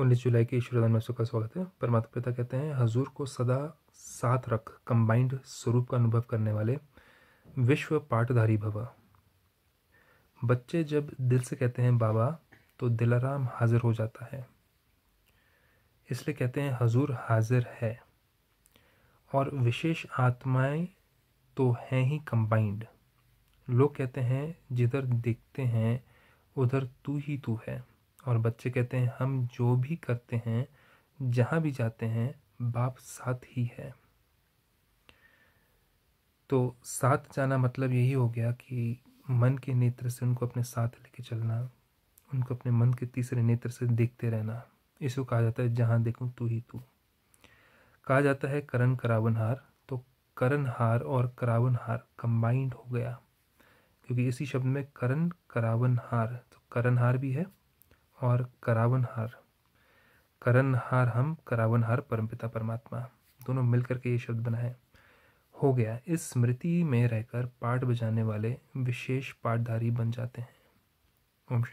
उन्नीस जुलाई के ईश्वर में सबका स्वागत है परमात्मा पिता कहते हैं हजूर को सदा साथ रख कंबाइंड स्वरूप का अनुभव करने वाले विश्व पाठधारी भवा बच्चे जब दिल से कहते हैं बाबा तो दिलाराम हाजिर हो जाता है इसलिए कहते हैं हजूर हाजिर है और विशेष आत्माएं तो हैं ही कंबाइंड लोग कहते हैं जिधर देखते हैं उधर तू ही तू है और बच्चे कहते हैं हम जो भी करते हैं जहाँ भी जाते हैं बाप साथ ही है तो साथ जाना मतलब यही हो गया कि मन के नेत्र से उनको अपने साथ लेके चलना उनको अपने मन के तीसरे नेत्र से देखते रहना इसको कहा जाता है जहाँ देखूँ तू ही तू कहा जाता है करण करावनहार तो करणहार और करावनहार कंबाइंड हो गया क्योंकि इसी शब्द में करण करावनहार तो करणहार भी है और करावनहार करनहार हम करावनहार परमपिता परमात्मा दोनों मिलकर के ये शब्द बनाए हो गया इस स्मृति में रहकर पाठ बजाने वाले विशेष पाठधारी बन जाते हैं ओम